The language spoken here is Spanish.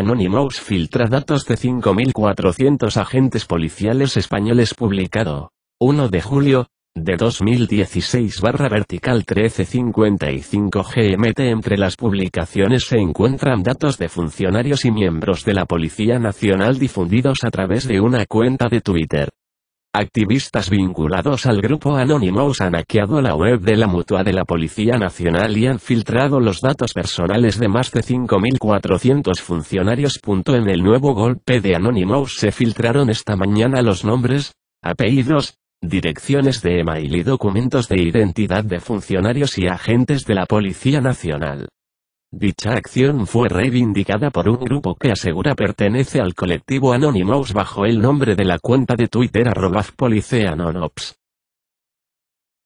Anonymous filtra datos de 5.400 agentes policiales españoles publicado. 1 de julio, de 2016 barra vertical 1355 GMT Entre las publicaciones se encuentran datos de funcionarios y miembros de la Policía Nacional difundidos a través de una cuenta de Twitter. Activistas vinculados al grupo Anonymous han hackeado la web de la mutua de la Policía Nacional y han filtrado los datos personales de más de 5.400 funcionarios. En el nuevo golpe de Anonymous se filtraron esta mañana los nombres, apellidos, direcciones de email y documentos de identidad de funcionarios y agentes de la Policía Nacional. Dicha acción fue reivindicada por un grupo que asegura pertenece al colectivo Anonymous bajo el nombre de la cuenta de Twitter arrobafpoliceanonops.